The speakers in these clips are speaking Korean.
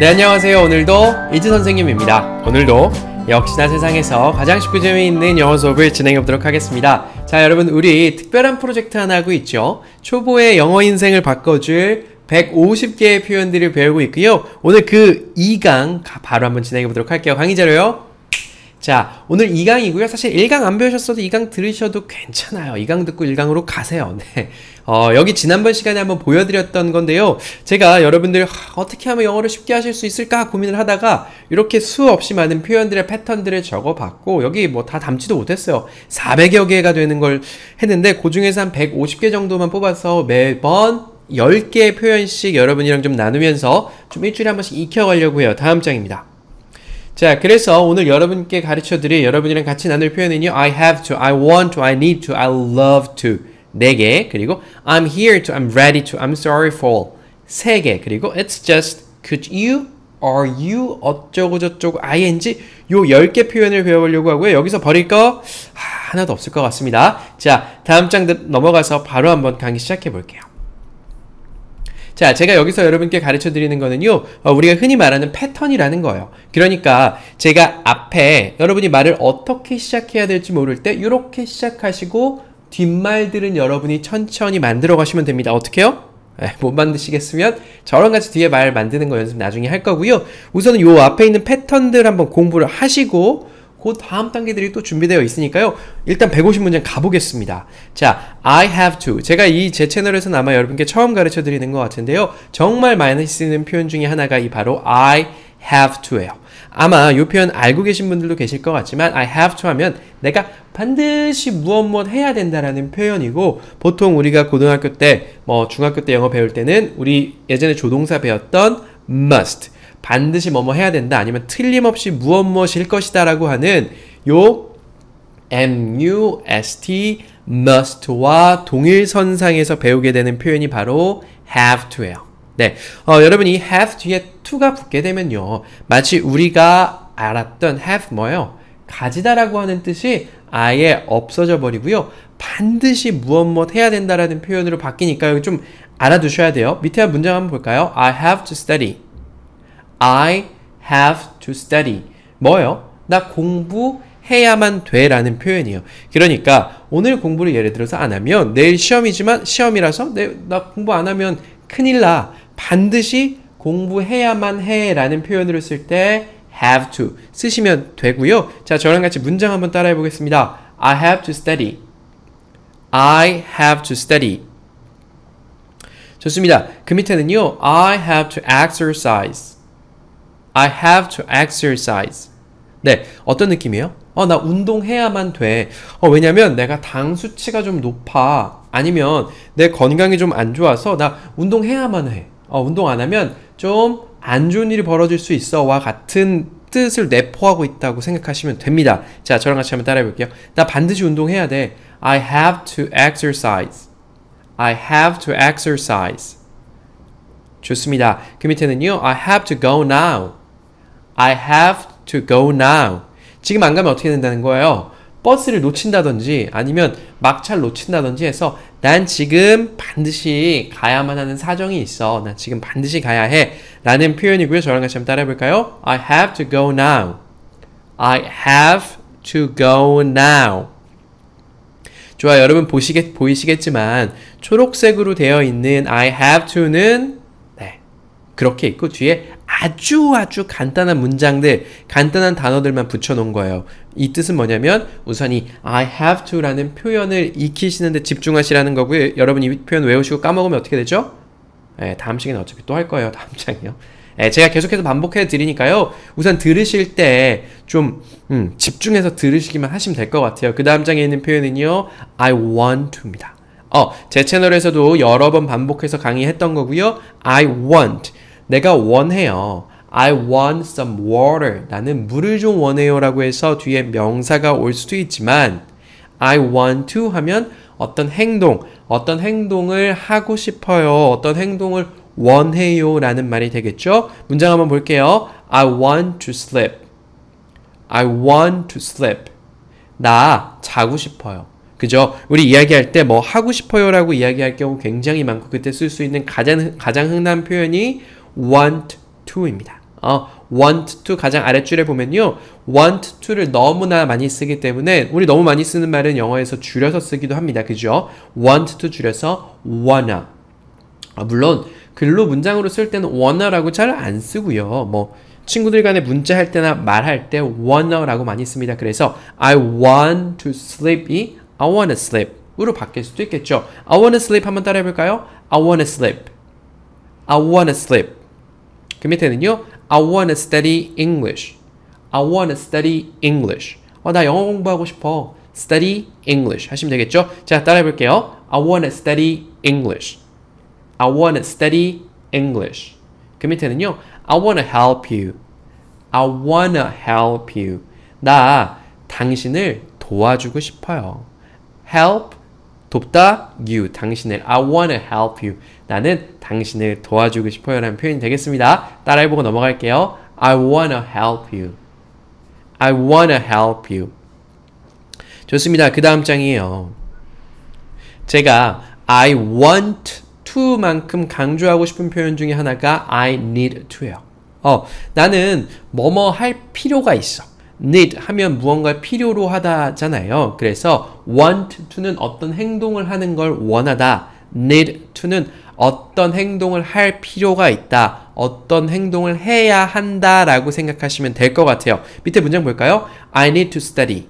네 안녕하세요 오늘도 이지 선생님입니다 오늘도 역시나 세상에서 가장 쉽고 재미있는 영어 수업을 진행해 보도록 하겠습니다 자 여러분 우리 특별한 프로젝트 하나 하고 있죠 초보의 영어 인생을 바꿔줄 150개의 표현들을 배우고 있고요 오늘 그 2강 바로 한번 진행해 보도록 할게요 강의 자료요 자, 오늘 2강이고요. 사실 1강 안 배우셨어도 2강 들으셔도 괜찮아요. 2강 듣고 1강으로 가세요. 네. 어, 여기 지난번 시간에 한번 보여드렸던 건데요. 제가 여러분들 어떻게 하면 영어를 쉽게 하실 수 있을까 고민을 하다가 이렇게 수없이 많은 표현들의 패턴들을 적어봤고 여기 뭐 다 담지도 못했어요. 400여 개가 되는 걸 했는데 그 중에서 한 150개 정도만 뽑아서 매번 10개의 표현씩 여러분이랑 좀 나누면서 좀 일주일에 한 번씩 익혀가려고 해요. 다음 장입니다. 자, 그래서 오늘 여러분께 가르쳐 드릴 여러분이랑 같이 나눌 표현은요. I have to, I want to, I need to, I love to. 네 개. 그리고 I'm here to, I'm ready to, I'm sorry for. 세 개. 그리고 it's just could you are you 어쩌고저쩌고 ing 요1개 표현을 배워보려고 하고요. 여기서 버릴 거 하나도 없을 것 같습니다. 자, 다음 장 넘어가서 바로 한번 강의 시작해 볼게요. 자, 제가 여기서 여러분께 가르쳐 드리는 거는요, 어, 우리가 흔히 말하는 패턴이라는 거예요. 그러니까 제가 앞에 여러분이 말을 어떻게 시작해야 될지 모를 때 이렇게 시작하시고 뒷말들은 여러분이 천천히 만들어 가시면 됩니다. 어떻게요? 못 만드시겠으면 저랑 같이 뒤에 말 만드는 거 연습 나중에 할 거고요. 우선은 요 앞에 있는 패턴들 한번 공부를 하시고 곧 그 다음 단계들이 또 준비되어 있으니까요. 일단 1 5 0문장 가보겠습니다. 자, I have to. 제가 이 제 채널에서는 아마 여러분께 처음 가르쳐 드리는 것 같은데요. 정말 많이 쓰는 표현 중에 하나가 이 바로 I have to예요. 아마 이 표현 알고 계신 분들도 계실 것 같지만 I have to 하면 내가 반드시 무엇 무엇 해야 된다라는 표현이고 보통 우리가 고등학교 때 뭐 중학교 때 영어 배울 때는 우리 예전에 조동사 배웠던 must 반드시 뭐뭐 해야 된다 아니면 틀림없이 무엇 무엇일 것이다 라고 하는 요 must must와 동일선상에서 배우게 되는 표현이 바로 have to예요. 네, 어, 여러분 이 have 뒤에 to가 붙게 되면요. 마치 우리가 알았던 have 뭐예요? 가지다라고 하는 뜻이 아예 없어져 버리고요. 반드시 무엇 무엇 해야 된다라는 표현으로 바뀌니까 좀 알아두셔야 돼요. 밑에 한 문장 한번 볼까요? I have to study. I have to study. 뭐요? 나 공부해야만 돼 라는 표현이에요. 그러니까 오늘 공부를 예를 들어서 안 하면 내일 시험이지만 시험이라서 내, 나 공부 안 하면 큰일 나. 반드시 공부해야만 해 라는 표현으로 쓸 때 have to 쓰시면 되고요. 자, 저랑 같이 문장 한번 따라해 보겠습니다. I have to study. I have to study. 좋습니다. 그 밑에는요. I have to exercise. I have to exercise. 네, 어떤 느낌이에요? 어, 나 운동해야만 돼. 어, 왜냐면 내가 당 수치가 좀 높아. 아니면 내 건강이 좀 안 좋아서 나 운동해야만 해. 어, 운동 안 하면 좀 안 좋은 일이 벌어질 수 있어. 와 같은 뜻을 내포하고 있다고 생각하시면 됩니다. 자, 저랑 같이 한번 따라해 볼게요. 나 반드시 운동해야 돼. I have to exercise. I have to exercise. 좋습니다. 그 밑에는요. I have to go now. I have to go now. 지금 안 가면 어떻게 된다는 거예요? 버스를 놓친다든지 아니면 막차를 놓친다든지 해서 난 지금 반드시 가야만 하는 사정이 있어. 난 지금 반드시 가야 해. 라는 표현이고요. 저랑 같이 한번 따라해 볼까요? I have to go now. I have to go now. 좋아, 여러분 보시겠, 보이시겠지만 초록색으로 되어 있는 I have to는 네, 그렇게 있고 뒤에 아주 아주 간단한 문장들, 간단한 단어들만 붙여놓은 거예요. 이 뜻은 뭐냐면 우선 이 I have to라는 표현을 익히시는데 집중하시라는 거고요. 여러분 이 표현 외우시고 까먹으면 어떻게 되죠? 예, 다음 시간에 어차피 또 할 거예요. 다음 장이요. 예, 제가 계속해서 반복해 드리니까요. 우선 들으실 때 좀 음, 집중해서 들으시기만 하시면 될 것 같아요. 그 다음 장에 있는 표현은요. I want to입니다. 어, 제 채널에서도 여러 번 반복해서 강의했던 거고요. I want 내가 원해요. I want some water. 나는 물을 좀 원해요. 라고 해서 뒤에 명사가 올 수도 있지만, I want to 하면 어떤 행동, 어떤 행동을 하고 싶어요. 어떤 행동을 원해요. 라는 말이 되겠죠? 문장 한번 볼게요. I want to sleep. I want to sleep. 나 자고 싶어요. 그죠? 우리 이야기할 때 뭐 하고 싶어요라고 이야기할 경우 굉장히 많고 그때 쓸 수 있는 가장 가장 흔한 표현이 want to입니다. 어, want to 가장 아랫줄에 보면요. want to를 너무나 많이 쓰기 때문에 우리 너무 많이 쓰는 말은 영어에서 줄여서 쓰기도 합니다. 그죠? want to 줄여서 wanna. 아, 물론 글로 문장으로 쓸 때는 wanna라고 잘 안 쓰고요. 뭐 친구들 간에 문자 할 때나 말할 때 wanna라고 많이 씁니다. 그래서 I want to sleep이 I wanna sleep으로 바뀔 수도 있겠죠. I wanna sleep 한번 따라해 볼까요? I wanna sleep. I wanna sleep. 그 밑에는요. I wanna study English. I wanna study English. 어, 나 영어 공부하고 싶어. study English 하시면 되겠죠? 자, 따라해 볼게요. I wanna study English. I wanna study English. 그 밑에는요. I wanna help you. I wanna help you. 나 당신을 도와주고 싶어요. help 돕다 you 당신을 I wanna help you 나는 당신을 도와주고 싶어요 라는 표현이 되겠습니다 따라해보고 넘어갈게요 I wanna help you I wanna help you 좋습니다 그 다음 장이에요 제가 I want to 만큼 강조하고 싶은 표현 중에 하나가 I need to예요 어, 나는 뭐뭐 할 필요가 있어 need 하면 무언가 필요로 하다잖아요. 그래서 want to는 어떤 행동을 하는 걸 원하다. need to는 어떤 행동을 할 필요가 있다. 어떤 행동을 해야 한다라고 생각하시면 될 것 같아요. 밑에 문장 볼까요? I need to study.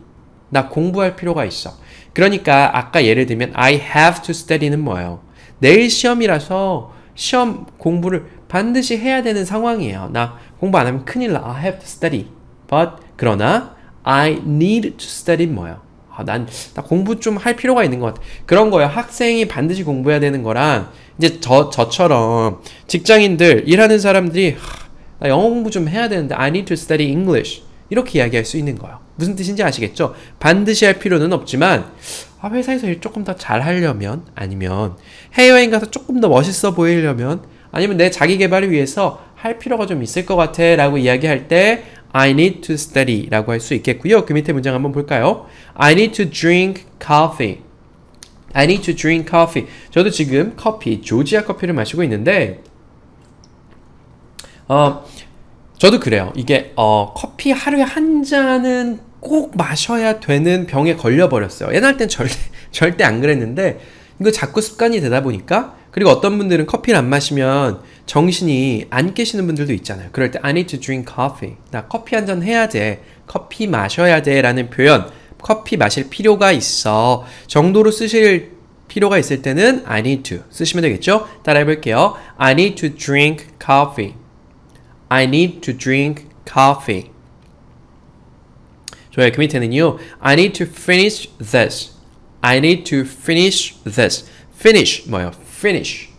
나 공부할 필요가 있어. 그러니까 아까 예를 들면 I have to study는 뭐예요? 내일 시험이라서 시험 공부를 반드시 해야 되는 상황이에요. 나 공부 안 하면 큰일 나. I have to study. But 그러나 I need to study 뭐예요? 아, 난, 나 공부 좀 할 필요가 있는 것 같아. 그런 거예요. 학생이 반드시 공부해야 되는 거랑, 이제 저, 저처럼 직장인들, 일하는 사람들이, 하, 나 영어 공부 좀 해야 되는데, I need to study English. 이렇게 이야기할 수 있는 거예요. 무슨 뜻인지 아시겠죠? 반드시 할 필요는 없지만, 아, 회사에서 일 조금 더 잘 하려면, 아니면 해외여행 가서 조금 더 멋있어 보이려면, 아니면 내 자기 개발을 위해서 할 필요가 좀 있을 것 같아 라고 이야기할 때 I need to study 라고 할 수 있겠고요. 그 밑에 문장 한번 볼까요? I need to drink coffee. I need to drink coffee. 저도 지금 커피, 조지아 커피를 마시고 있는데 어, 저도 그래요. 이게 어, 커피 하루에 한 잔은 꼭 마셔야 되는 병에 걸려버렸어요. 옛날 땐 절대, 절대 안 그랬는데 이거 자꾸 습관이 되다 보니까 그리고 어떤 분들은 커피를 안 마시면 정신이 안 깨시는 분들도 있잖아요. 그럴 때 I need to drink coffee. 나 커피 한 잔 해야 돼. 커피 마셔야 돼라는 표현. 커피 마실 필요가 있어. 정도로 쓰실 필요가 있을 때는 I need to 쓰시면 되겠죠? 따라해 볼게요. I need to drink coffee. I need to drink coffee. 좋아요. 그 밑에는요. I need to finish this. I need to finish this. finish 뭐예요? finish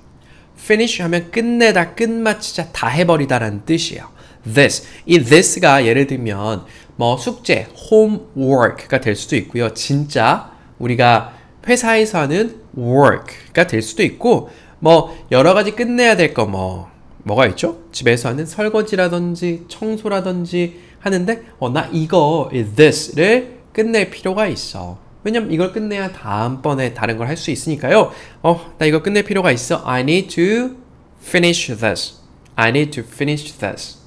finish 하면 끝내다, 끝마치자, 다 해버리다라는 뜻이에요. this. 이 this가 예를 들면 뭐 숙제, homework가 될 수도 있고요. 진짜 우리가 회사에서 하는 work가 될 수도 있고 뭐 여러 가지 끝내야 될 거 뭐 뭐가 있죠? 집에서 하는 설거지라든지 청소라든지 하는데 어나 이거 this 를 끝낼 필요가 있어. 왜냐면 이걸 끝내야 다음번에 다른 걸 할 수 있으니까요. 어, 나 이거 끝낼 필요가 있어. I need to finish this. I need to finish this.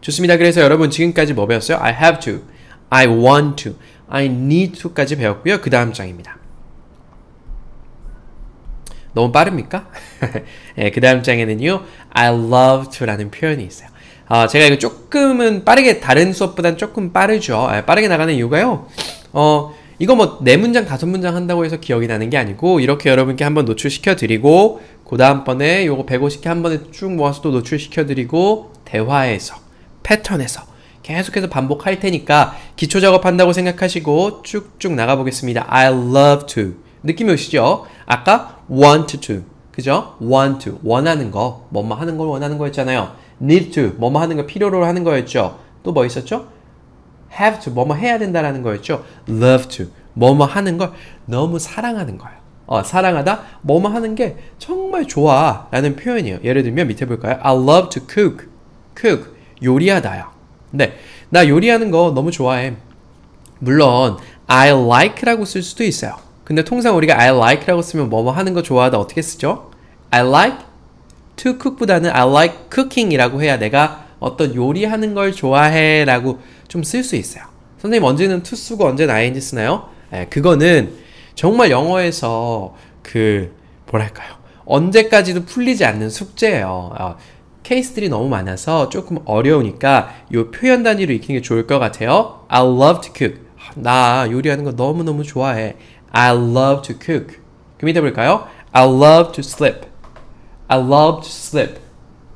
좋습니다. 그래서 여러분 지금까지 뭐 배웠어요? I have to, I want to, I need to까지 배웠고요. 그 다음 장입니다. 너무 빠릅니까? 네, 그 다음 장에는요. I love to라는 표현이 있어요. 아, 제가 이거 조금은 빠르게 다른 수업보단 조금 빠르죠. 예, 빠르게 나가는 이유가요. 어, 이거 뭐 네 문장 다섯 문장 한다고 해서 기억이 나는 게 아니고 이렇게 여러분께 한번 노출시켜 드리고 그 다음번에 요거 150개 한 번에 쭉 모아서 또 노출시켜 드리고 대화에서 패턴에서 계속해서 반복할 테니까 기초 작업한다고 생각하시고 쭉쭉 나가 보겠습니다. I love to 느낌이 오시죠? 아까 want to 그죠? want to 원하는 거 뭐 뭐 하는 걸 원하는 거였잖아요. need to 뭐 뭐 하는 거 필요로 하는 거였죠. 또 뭐 있었죠? have to 뭐뭐 해야 된다라는 거였죠. love to 뭐뭐 하는 걸 너무 사랑하는 거예요. 어, 사랑하다 뭐뭐 하는 게 정말 좋아라는 표현이에요. 예를 들면 밑에 볼까요? I love to cook. cook 요리하다야. 네, 나 요리하는 거 너무 좋아해. 물론 I like라고 쓸 수도 있어요. 근데 통상 우리가 I like라고 쓰면 뭐뭐 하는 거 좋아하다 어떻게 쓰죠? I like to cook보다는 I like cooking이라고 해야 내가 어떤 요리하는 걸 좋아해 라고 좀 쓸 수 있어요. 선생님 언제는 to 고 언제는 ing 쓰나요? 예, 그거는 정말 영어에서 그 뭐랄까요. 언제까지도 풀리지 않는 숙제예요. 어, 케이스들이 너무 많아서 조금 어려우니까 이 표현 단위로 익히는 게 좋을 것 같아요. I love to cook. 나 요리하는 거 너무너무 좋아해. I love to cook. 그럼 이 볼까요? I love to sleep. I love to sleep.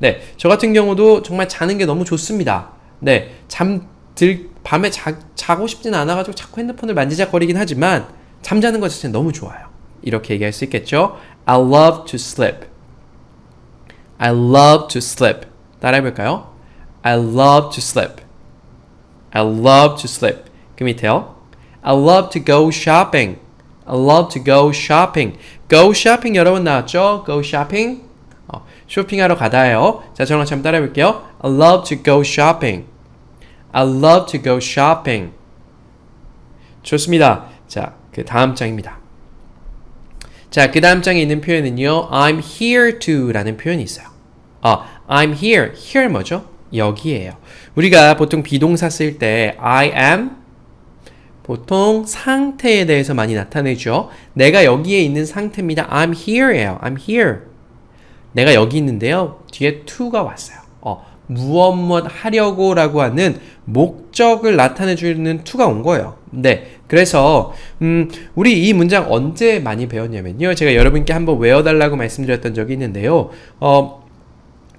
네, 저 같은 경우도 정말 자는 게 너무 좋습니다. 네, 잠들 밤에 자, 자고 싶진 않아가지고 자꾸 핸드폰을 만지작거리긴 하지만 잠자는 것 자체는 너무 좋아요. 이렇게 얘기할 수 있겠죠? I love to sleep. I love to sleep. 따라해볼까요? I love to sleep. I love to sleep. 그 밑에요. I love to go shopping. I love to go shopping. Go shopping 여러 번 나왔죠? Go shopping. 쇼핑하러 가다예요. 자, 저랑 같이 한번 따라해 볼게요. I love to go shopping. I love to go shopping. 좋습니다. 자, 그 다음 장입니다. 자, 그 다음 장에 있는 표현은요. I'm here to 라는 표현이 있어요. 아, I'm here. here 뭐죠? 여기에요. 우리가 보통 비동사 쓸 때 I am 보통 상태에 대해서 많이 나타내죠. 내가 여기에 있는 상태입니다. I'm here예요. I'm here. 내가 여기 있는데요. 뒤에 to가 왔어요. 어, 무엇 무엇 하려고 라고 하는 목적을 나타내주는 to가 온 거예요. 네. 그래서, 음, 우리 이 문장 언제 많이 배웠냐면요. 제가 여러분께 한번 외워달라고 말씀드렸던 적이 있는데요. 어,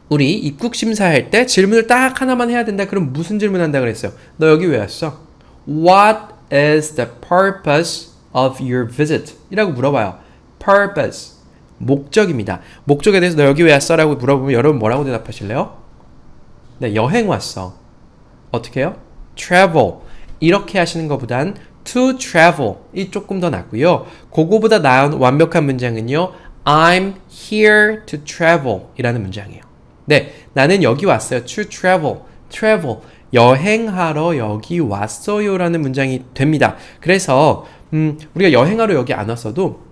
우리 입국 심사할 때 질문을 딱 하나만 해야 된다. 그럼 무슨 질문 한다 그랬어요? 너 여기 왜 왔어? What is the purpose of your visit? 이라고 물어봐요. purpose. 목적입니다. 목적에 대해서 너 여기 왜 왔어? 라고 물어보면 여러분 뭐라고 대답하실래요? 네, 여행 왔어. 어떻게 해요? travel. 이렇게 하시는 것보단 to travel이 조금 더 낫고요. 그거보다 나은 완벽한 문장은요. I'm here to travel 이라는 문장이에요. 네, 나는 여기 왔어요. to travel. travel. 여행하러 여기 왔어요 라는 문장이 됩니다. 그래서 음, 우리가 여행하러 여기 안 왔어도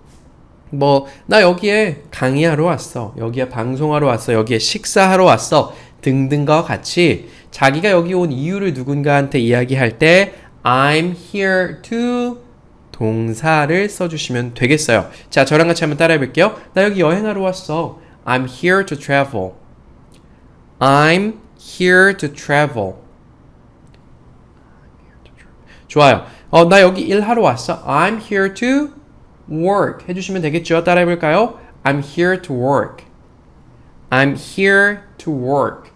뭐, 나 여기에 강의하러 왔어. 여기에 방송하러 왔어. 여기에 식사하러 왔어. 등등과 같이 자기가 여기 온 이유를 누군가한테 이야기할 때 I'm here to 동사를 써주시면 되겠어요. 자, 저랑 같이 한번 따라해 볼게요. 나 여기 여행하러 왔어. I'm here to travel. I'm here to travel. 좋아요. 어, 나 여기 일하러 왔어. I'm here to work 해주시면 되겠죠. 따라해 볼까요? I'm here to work. I'm here to work.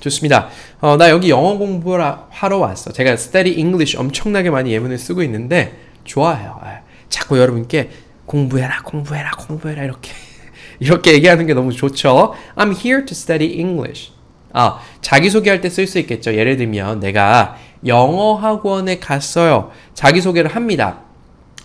좋습니다. 어, 나 여기 영어 공부 하러 왔어. 제가 study English 엄청나게 많이 예문을 쓰고 있는데 좋아요. 아, 자꾸 여러분께 공부해라, 공부해라, 공부해라 이렇게 이렇게 얘기하는 게 너무 좋죠. I'm here to study English. 아, 자기소개할 때 쓸 수 있겠죠. 예를 들면 내가 영어 학원에 갔어요. 자기소개를 합니다.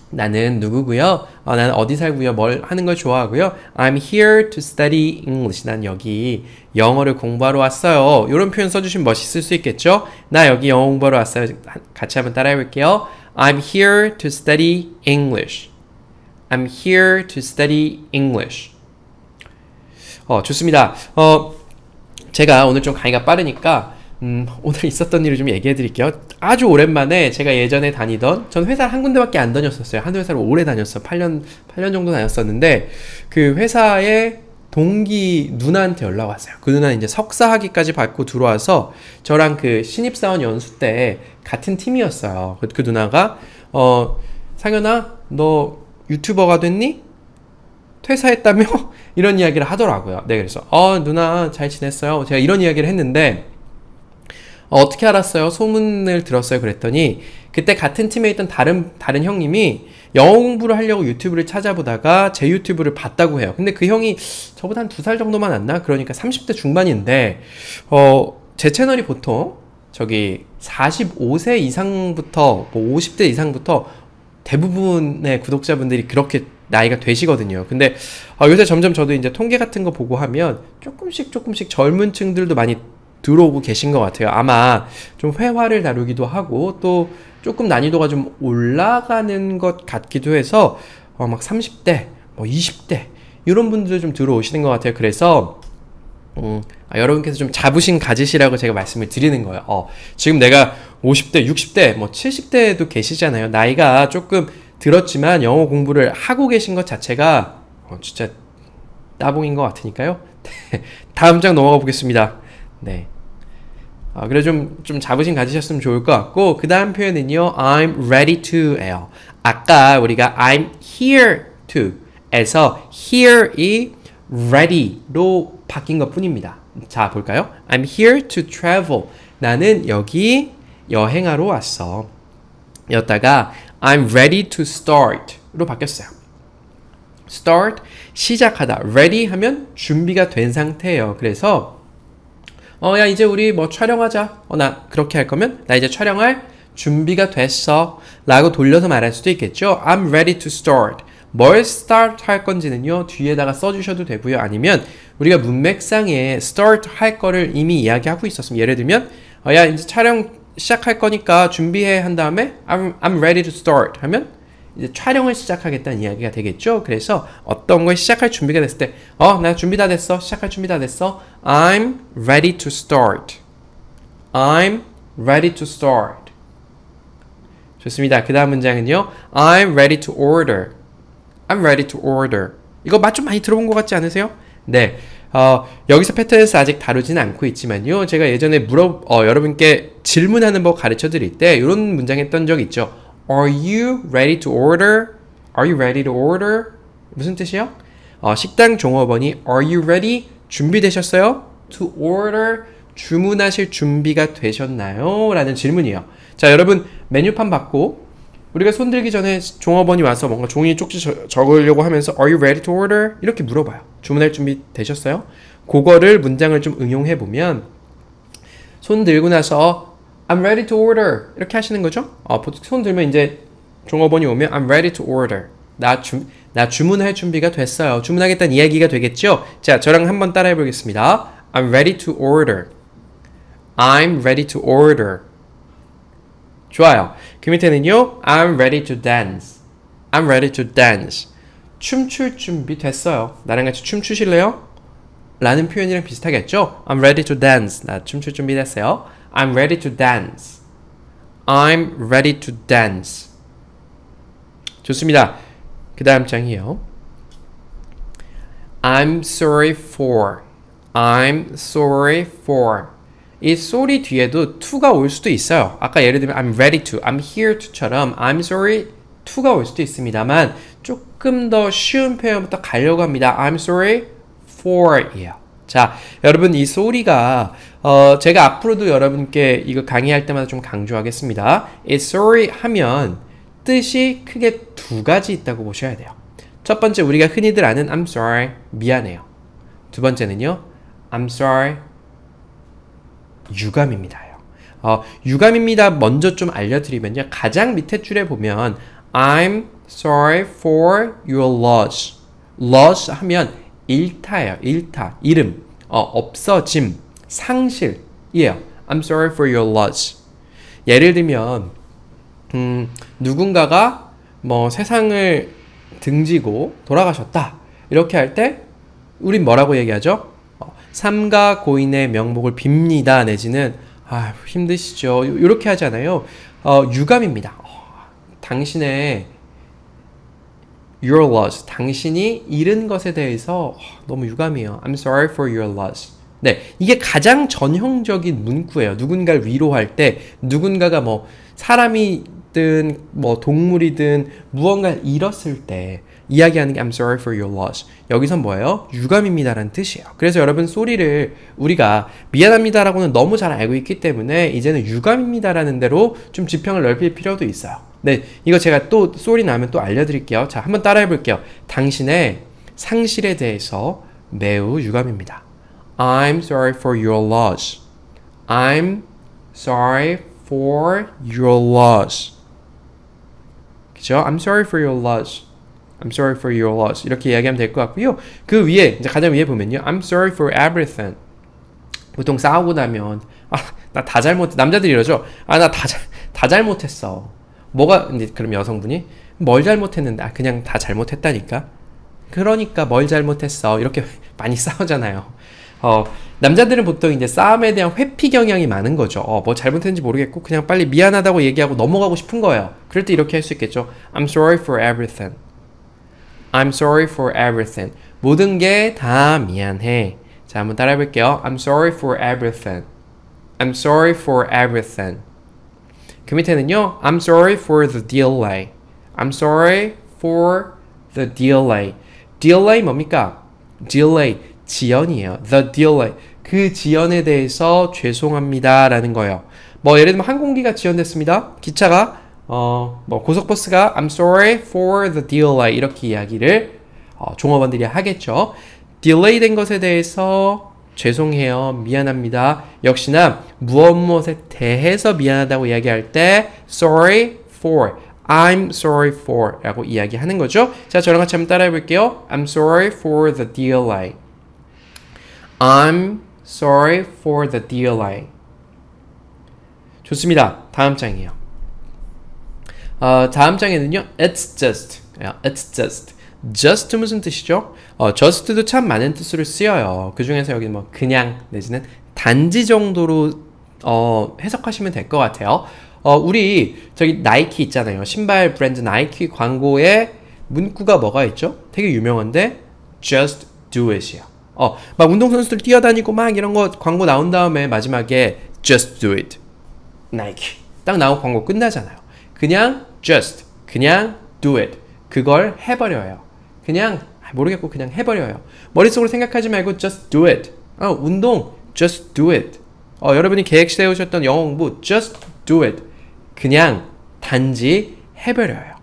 나는 누구고요? 어, 나는 어디 살고요? 뭘 하는 걸 좋아하고요? I'm here to study English. 난 여기 영어를 공부하러 왔어요. 이런 표현 써주시면 멋있을 수 있겠죠? 나 여기 영어 공부하러 왔어요. 같이 한번 따라해 볼게요. I'm here to study English. I'm here to study English. 어, 좋습니다. 어, 제가 오늘 좀 강의가 빠르니까 음, 오늘 있었던 일을 좀 얘기해 드릴게요. 아주 오랜만에 제가 예전에 다니던, 전 회사를 한 군데밖에 안 다녔었어요. 한 회사를 오래 다녔어요. 8년, 8년 정도 다녔었는데, 그 회사에 동기 누나한테 연락 왔어요. 그 누나는 이제 석사학위까지 받고 들어와서 저랑 그 신입사원 연수 때 같은 팀이었어요. 그, 그 누나가, 어, 상현아, 너 유튜버가 됐니? 퇴사했다며? 이런 이야기를 하더라고요. 네, 그래서, 어, 누나, 잘 지냈어요? 제가 이런 이야기를 했는데, 어, 어떻게 알았어요? 소문을 들었어요. 그랬더니 그때 같은 팀에 있던 다른 다른 형님이 영어 공부를 하려고 유튜브를 찾아보다가 제 유튜브를 봤다고 해요. 근데 그 형이 저보다 한 두 살 정도만 안 나? 그러니까 30대 중반인데 어, 제 채널이 보통 저기 45세 이상부터 뭐 50대 이상부터 대부분의 구독자분들이 그렇게 나이가 되시거든요. 근데 어, 요새 점점 저도 이제 통계 같은 거 보고 하면 조금씩 조금씩 젊은 층들도 많이 들어오고 계신 것 같아요. 아마 좀 회화를 다루기도 하고 또 조금 난이도가 좀 올라가는 것 같기도 해서 어 막 30대, 뭐 20대 이런 분들 좀 들어오시는 것 같아요. 그래서 음, 아, 여러분께서 좀 자부심 가지시라고 제가 말씀을 드리는 거예요. 어, 지금 내가 50대, 60대, 뭐 70대에도 계시잖아요. 나이가 조금 들었지만 영어 공부를 하고 계신 것 자체가 어, 진짜 따봉인 것 같으니까요. 네, 다음 장 넘어가 보겠습니다. 네. 아, 그래 좀, 좀 자부심 가지셨으면 좋을 것 같고, 그 다음 표현은요, I'm ready to 예요. 아까 우리가 I'm here to 에서 here이 ready로 바뀐 것 뿐입니다. 자, 볼까요? I'm here to travel. 나는 여기 여행하러 왔어. 였다가 I'm ready to start로 바뀌었어요. start 시작하다 ready 하면 준비가 된 상태예요. 그래서 어, 야, 이제 우리 뭐 촬영하자. 어, 나 그렇게 할 거면 나 이제 촬영할 준비가 됐어. 라고 돌려서 말할 수도 있겠죠. I'm ready to start. 뭘 start 할 건지는요 뒤에다가 써주셔도 되고요 아니면 우리가 문맥상에 start 할 거를 이미 이야기하고 있었으면 예를 들면 어, 야 이제 촬영 시작할 거니까 준비해 한 다음에 I'm, I'm ready to start 하면 이제 촬영을 시작하겠다는 이야기가 되겠죠. 그래서 어떤 걸 시작할 준비가 됐을 때, 어, 나 준비 다 됐어. 시작할 준비 다 됐어. I'm ready to start. I'm ready to start. 좋습니다. 그 다음 문장은요. I'm ready to order. I'm ready to order. 이거 맛 좀 많이 들어본 것 같지 않으세요? 네. 어, 여기서 패턴에서 아직 다루진 않고 있지만요. 제가 예전에 물어, 어, 여러분께 질문하는 법 가르쳐 드릴 때 이런 문장 했던 적 있죠. Are you ready to order? Are you ready to order? 무슨 뜻이요? 어, 식당 종업원이 Are you ready? 준비되셨어요? To order 주문하실 준비가 되셨나요? 라는 질문이에요. 자, 여러분 메뉴판 받고 우리가 손들기 전에 종업원이 와서 뭔가 종이 쪽지 저, 적으려고 하면서 Are you ready to order? 이렇게 물어봐요. 주문할 준비 되셨어요? 그거를 문장을 좀 응용해 보면 손 들고 나서 I'm ready to order 이렇게 하시는 거죠. 어, 보통 손 들면 이제 종업원이 오면 I'm ready to order 나, 주, 나 주문할 준비가 됐어요. 주문하겠다는 이야기가 되겠죠. 자, 저랑 한번 따라해 보겠습니다. I'm ready to order. I'm ready to order. 좋아요. 그 밑에는요. I'm ready to dance. I'm ready to dance. 춤출 준비 됐어요. 나랑 같이 춤추실래요? 라는 표현이랑 비슷하겠죠? I'm ready to dance. 나 춤출 준비 됐어요. I'm ready to dance. I'm ready to dance. 좋습니다. 그 다음 장이요. I'm sorry for. I'm sorry for. 이 sorry 뒤에도 to가 올 수도 있어요. 아까 예를 들면 I'm ready to, I'm here to처럼 I'm sorry to가 올 수도 있습니다만 조금 더 쉬운 표현부터 가려고 합니다. I'm sorry for 이에요. 자, 여러분 이 소리가 어, 제가 앞으로도 여러분께 이거 강의할 때마다 좀 강조하겠습니다. 이 sorry 하면 뜻이 크게 두 가지 있다고 보셔야 돼요. 첫 번째 우리가 흔히들 아는 I'm sorry 미안해요. 두 번째는요. I'm sorry 유감입니다 어, 유감입니다 먼저 좀 알려드리면요. 가장 밑에 줄에 보면 I'm sorry for your loss. loss 하면 일타예요. 일타. 이름. 어, 없어짐. 상실이에요. I'm sorry for your loss. 예를 들면 음, 누군가가 뭐 세상을 등지고 돌아가셨다. 이렇게 할 때 우린 뭐라고 얘기하죠? 어, 삼가 고인의 명복을 빕니다. 내지는 아 힘드시죠. 이렇게 하잖아요. 어, 유감입니다. 어, 당신의 your loss. 당신이 잃은 것에 대해서 너무 유감이에요. I'm sorry for your loss. 네, 이게 가장 전형적인 문구예요. 누군가를 위로할 때 누군가가 뭐 사람이든 뭐 동물이든 무언가를 잃었을 때 이야기하는 게 I'm sorry for your loss. 여기선 뭐예요? 유감입니다라는 뜻이에요. 그래서 여러분 소리를 우리가 미안합니다라고는 너무 잘 알고 있기 때문에 이제는 유감입니다라는 대로 좀 지평을 넓힐 필요도 있어요. 네, 이거 제가 또 소리 나면 또 알려드릴게요. 자, 한번 따라해 볼게요. 당신의 상실에 대해서 매우 유감입니다. I'm sorry for your loss. I'm sorry for your loss. 그죠? I'm sorry for your loss. I'm sorry for your loss. 이렇게 이야기하면 될 것 같고요. 그 위에 이제 가장 위에 보면요. I'm sorry for everything. 보통 싸우고 나면 아, 나 다 잘못 남자들이 이러죠. 아, 나 다 다 잘못했어. 뭐가 이제 그럼 여성분이 뭘 잘못했는데 아 그냥 다 잘못했다니까 그러니까 뭘 잘못했어 이렇게 많이 싸우잖아요 어 남자들은 보통 이제 싸움에 대한 회피 경향이 많은 거죠 어뭐 잘못했는지 모르겠고 그냥 빨리 미안하다고 얘기하고 넘어가고 싶은 거예요 그럴 때 이렇게 할 수 있겠죠 I'm sorry for everything I'm sorry for everything 모든 게 다 미안해 자 한번 따라해 볼게요 I'm sorry for everything I'm sorry for everything 그 밑에는요. I'm sorry for the delay. I'm sorry for the delay. delay 뭡니까? delay 지연이에요. the delay 그 지연에 대해서 죄송합니다라는 거예요. 뭐 예를 들면 항공기가 지연됐습니다. 기차가 어 뭐 고속버스가 I'm sorry for the delay 이렇게 이야기를 어, 종업원들이 하겠죠. delay 된 것에 대해서 죄송해요, 미안합니다. 역시나 무엇 무엇에 대해서 미안하다고 이야기할 때 sorry for, I'm sorry for 라고 이야기하는 거죠. 자, 저랑 같이 한번 따라해 볼게요. I'm sorry for the d l I. I'm sorry for the d l I. 좋습니다. 다음 장이에요. 어, 다음 장에는요. It's just. It's just. j u s t 무슨 뜻이죠? 어, just도 참 많은 뜻으로 쓰여요. 그 중에서 여기 뭐 그냥 내지는 단지 정도로 어, 해석하시면 될 것 같아요. 어, 우리 저기 나이키 있잖아요. 신발 브랜드 나이키 광고에 문구가 뭐가 있죠? 되게 유명한데 just do it이요. 어, 막 운동선수들 뛰어다니고 막 이런 거 광고 나온 다음에 마지막에 just do it. 나이키. 딱 나온 광고 끝나잖아요. 그냥 just, 그냥 do it. 그걸 해버려요. 그냥 아, 모르겠고 그냥 해버려요. 머릿속으로 생각하지 말고 just do it. 어, 운동 just do it. 어, 여러분이 계획 세우셨던 영어 공부 just do it. 그냥 단지 해버려요.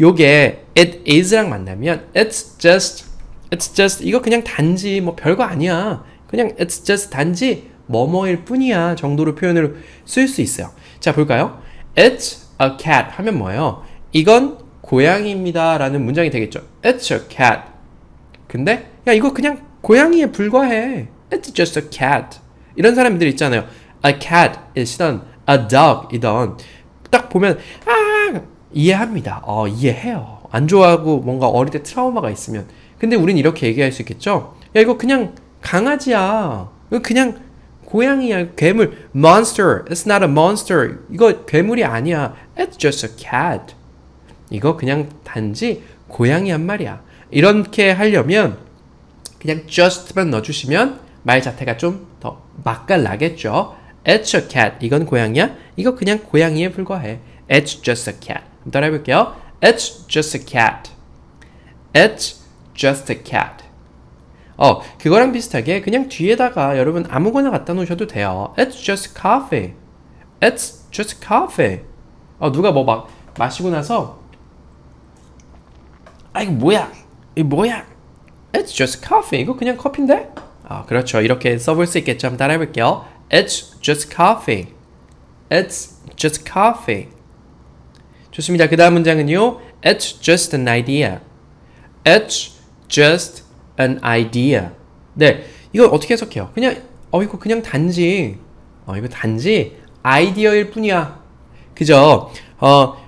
요게 it is랑 만나면 it's just it's just 이거 그냥 단지 뭐 별거 아니야. 그냥 it's just 단지 뭐뭐일 뿐이야 정도로 표현을 쓸 수 있어요. 자 볼까요? It's a cat 하면 뭐예요? 이건 고양이입니다 라는 문장이 되겠죠 It's a cat 근데 야 이거 그냥 고양이에 불과해 It's just a cat 이런 사람들 있잖아요 A cat 이시던 A dog 이던 딱 보면 아 이해합니다 어 이해해요 안 좋아하고 뭔가 어릴 때 트라우마가 있으면 근데 우린 이렇게 얘기할 수 있겠죠 야 이거 그냥 강아지야 이거 그냥 고양이야 괴물 monster it's not a monster 이거 괴물이 아니야 it's just a cat 이거 그냥 단지 고양이 한 말이야. 이렇게 하려면 그냥 just만 넣어주시면 말 자체가 좀 더 맛깔나겠죠. It's a cat. 이건 고양이야? 이거 그냥 고양이에 불과해. It's just a cat. 따라 해볼게요. It's just a cat. It's just a cat. 어, 그거랑 비슷하게 그냥 뒤에다가 여러분 아무거나 갖다 놓으셔도 돼요. It's just coffee. It's just coffee. 어, 누가 뭐 막 마시고 나서 아 이거 뭐야? 이 뭐야? It's just coffee. 이거 그냥 커피인데? 아 그렇죠. 이렇게 써볼 수 있겠죠. 한번 따라해볼게요. It's just coffee. It's just coffee. 좋습니다. 그 다음 문장은요. It's just an idea. It's just an idea. 네, 이거 어떻게 해석해요? 그냥 어 이거 그냥 단지 어 이거 단지 아이디어일 뿐이야. 그죠? 어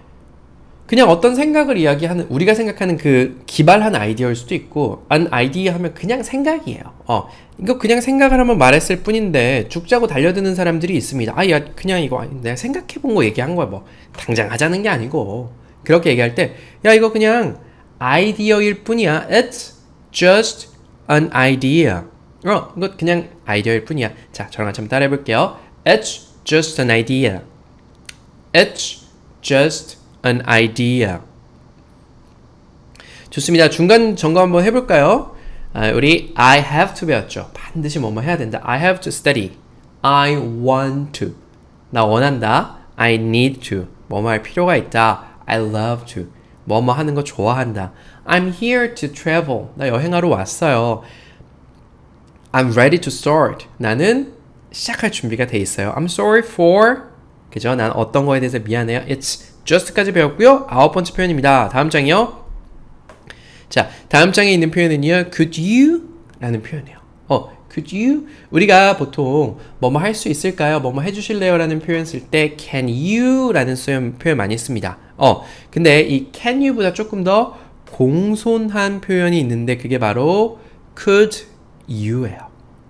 그냥 어떤 생각을 이야기하는 우리가 생각하는 그 기발한 아이디어일 수도 있고 안 아이디어 하면 그냥 생각이에요. 어 이거 그냥 생각을 한번 말했을 뿐인데 죽자고 달려드는 사람들이 있습니다. 아야 그냥 이거 내가 생각해본 거 얘기한 거야 뭐 당장 하자는 게 아니고 그렇게 얘기할 때 야 이거 그냥 아이디어일 뿐이야. It's just an idea. 어 이거 그냥 아이디어일 뿐이야. 자 저랑 같이 한번 따라해볼게요. It's just an idea. It's just an idea. 좋습니다. 중간 점검 한번 해볼까요? 우리 I have to 배웠죠. 반드시 뭐뭐 해야 된다. I have to study. I want to. 나 원한다. I need to. 뭐뭐 할 필요가 있다. I love to. 뭐뭐 하는 거 좋아한다. I'm here to travel. 나 여행하러 왔어요. I'm ready to start. 나는 시작할 준비가 돼 있어요. I'm sorry for. 그죠? 난 어떤 거에 대해서 미안해요. It's just까지 배웠고요. 아홉 번째 표현입니다. 다음 장이요. 자, 다음 장에 있는 표현은요. could you? 라는 표현이에요. 어, could you? 우리가 보통 뭐 뭐 할 수 있을까요? 뭐 뭐 해주실래요? 라는 표현 쓸때 can you? 라는 표현 많이 씁니다. 어, 근데 이 can you보다 조금 더 공손한 표현이 있는데 그게 바로 could you예요.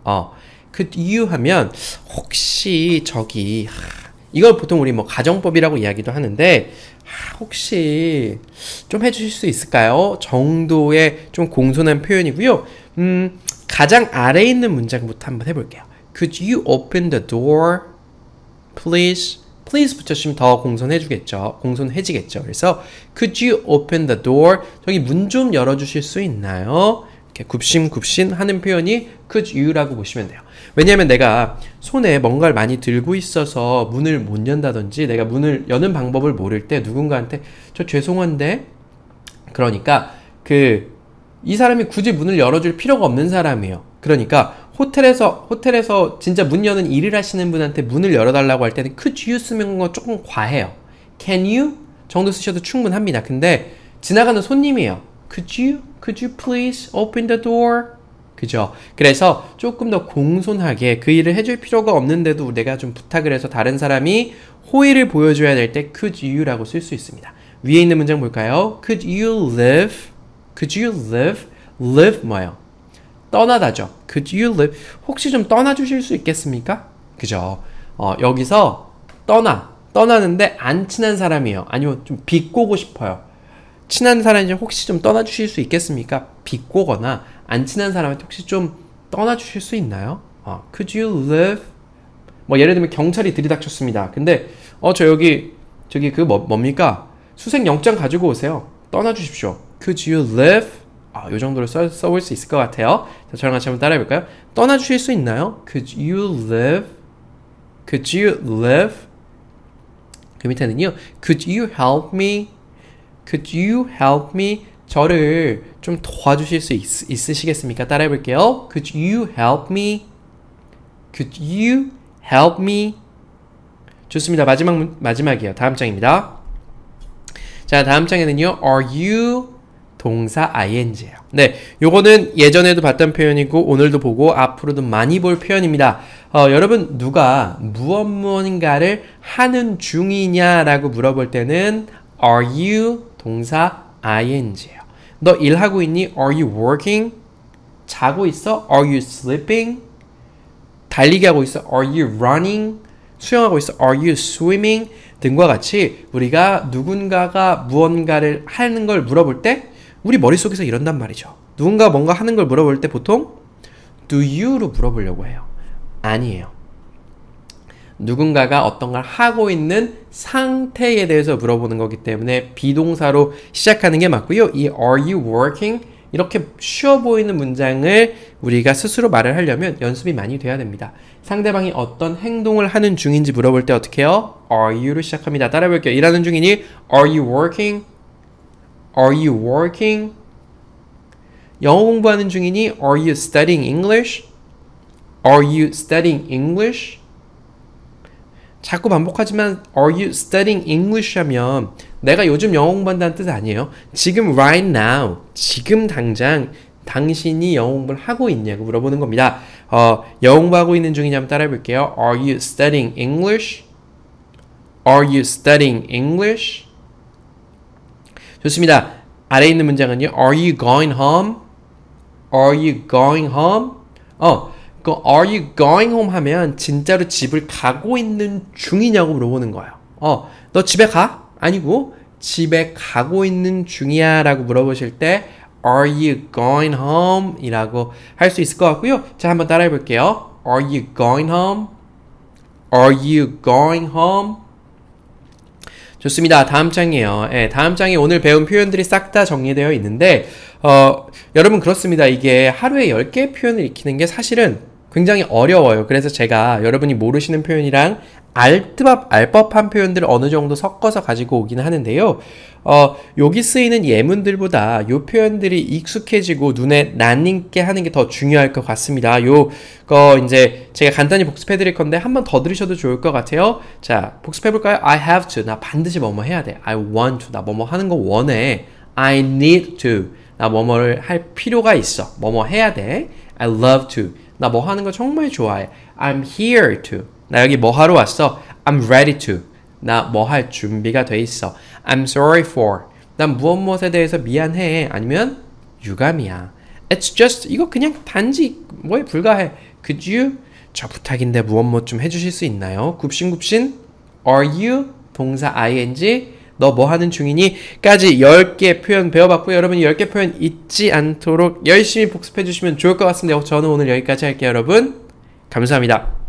어, could you 하면 혹시 저기 이걸 보통 우리 뭐 가정법이라고 이야기도 하는데 아, 혹시 좀 해주실 수 있을까요? 정도의 좀 공손한 표현이고요. 음, 가장 아래에 있는 문장부터 한번 해볼게요. Could you open the door, please? please 붙여주시면 더 공손해주겠죠. 공손해지겠죠. 그래서 could you open the door? 저기 문 좀 열어주실 수 있나요? 이렇게 굽신굽신 하는 표현이 could you라고 보시면 돼요. 왜냐하면 내가 손에 뭔가를 많이 들고 있어서 문을 못 연다든지 내가 문을 여는 방법을 모를 때 누군가한테 저 죄송한데 그러니까 그 이 사람이 굳이 문을 열어줄 필요가 없는 사람이에요. 그러니까 호텔에서 호텔에서 진짜 문 여는 일을 하시는 분한테 문을 열어달라고 할 때는 could you 쓰는 건 조금 과해요. Can you 정도 쓰셔도 충분합니다. 근데 지나가는 손님이에요. Could you could you please open the door 그죠? 그래서 조금 더 공손하게 그 일을 해줄 필요가 없는데도 내가 좀 부탁을 해서 다른 사람이 호의를 보여줘야 될 때 could you라고 쓸 수 있습니다. 위에 있는 문장 볼까요? Could you live? Could you live? Live 뭐예요? 떠나다죠. Could you live? 혹시 좀 떠나주실 수 있겠습니까? 그죠? 어, 여기서 떠나. 떠나는데 안 친한 사람이에요. 아니면 좀 비꼬고 싶어요. 친한 사람이 혹시 좀 떠나주실 수 있겠습니까? 비꼬거나 안 친한 사람한테 혹시 좀 떠나주실 수 있나요? 어, could you live? 뭐 예를 들면 경찰이 들이닥쳤습니다. 근데 어 저 여기 저기 그 뭐, 뭡니까? 수색 영장 가지고 오세요. 떠나주십시오. Could you live? 아, 요 정도로 써, 써볼 수 있을 것 같아요. 자, 저랑 같이 한번 따라해볼까요? 떠나주실 수 있나요? Could you live? Could you live? 그 밑에는요. Could you help me? Could you help me? 저를 좀 도와주실 수 있, 있으시겠습니까? 따라해 볼게요. Could you help me? Could you help me? 좋습니다. 마지막 마지막이에요. 다음 장입니다. 자, 다음 장에는요. Are you 동사 ing예요. 네, 요거는 예전에도 봤던 표현이고 오늘도 보고 앞으로도 많이 볼 표현입니다. 어, 여러분 누가 무엇 무언가를 하는 중이냐라고 물어볼 때는 are you 동사 ing예요. 너 일하고 있니? Are you working? 자고 있어? Are you sleeping? 달리기 하고 있어? Are you running? 수영하고 있어? Are you swimming? 등과 같이 우리가 누군가가 무언가를 하는 걸 물어볼 때 우리 머릿속에서 이런단 말이죠. 누군가 뭔가 하는 걸 물어볼 때 보통 do you로 물어보려고 해요. 아니에요. 누군가가 어떤 걸 하고 있는 상태에 대해서 물어보는 거기 때문에 비동사로 시작하는 게 맞고요. 이 are you working? 이렇게 쉬워 보이는 문장을 우리가 스스로 말을 하려면 연습이 많이 돼야 됩니다. 상대방이 어떤 행동을 하는 중인지 물어볼 때 어떻게 해요? Are y o u 를 시작합니다. 따라해 볼게요. 일하는 중이니 Are you working? Are you working? 영어 공부하는 중이니 Are you studying English? Are you studying English? 자꾸 반복하지만 are you studying English 하면 내가 요즘 영어 공부한다는 뜻 아니에요. 지금 right now, 지금 당장 당신이 영어 공부를 하고 있냐고 물어보는 겁니다. 어, 영어 공부하고 있는 중이냐 한번 따라해 볼게요. Are you studying English? Are you studying English? 좋습니다. 아래 있는 문장은요. Are you going home? Are you going home? 어, 그 are you going home 하면 진짜로 집을 가고 있는 중이냐고 물어보는 거예요. 어, 너 집에 가? 아니고 집에 가고 있는 중이야라고 물어보실 때 are you going home이라고 할 수 있을 것 같고요. 자, 한번 따라해 볼게요. are you going home? are you going home? 좋습니다. 다음 장이에요. 예, 다음 장에 오늘 배운 표현들이 싹 다 정리되어 있는데, 어, 여러분 그렇습니다. 이게 하루에 10개 의 표현을 익히는 게 사실은 굉장히 어려워요. 그래서 제가 여러분이 모르시는 표현이랑 알트밥 알법한 표현들을 어느 정도 섞어서 가지고 오긴 하는데요. 어, 여기 쓰이는 예문들보다 요 표현들이 익숙해지고 눈에 낯닝게 하는 게 더 중요할 것 같습니다. 요거 이제 제가 간단히 복습해 드릴 건데 한번 더 들으셔도 좋을 것 같아요. 자, 복습해 볼까요? I have to. 나 반드시 뭐뭐 해야 돼. I want to. 나 뭐뭐 하는 거 원해. I need to. 나 뭐뭐를 할 필요가 있어. 뭐뭐 해야 돼. I love to. 나뭐 하는 거 정말 좋아해. I'm here to. 나 여기 뭐 하러 왔어? I'm ready to. 나 뭐 할 준비가 돼 있어. I'm sorry for. 난 무엇 무엇에 대해서 미안해. 아니면 유감이야. It's just 이거 그냥 단지 뭐에 불과해. Could you? 저 부탁인데 무엇 무엇 좀 해주실 수 있나요? 굽신굽신. Are you? 동사 ing. 너뭐 하는 중이니? 까지 10개 표현 배워봤고요. 여러분이 10개 표현 잊지 않도록 열심히 복습해 주시면 좋을 것 같습니다. 저는 오늘 여기까지 할게요, 여러분. 감사합니다.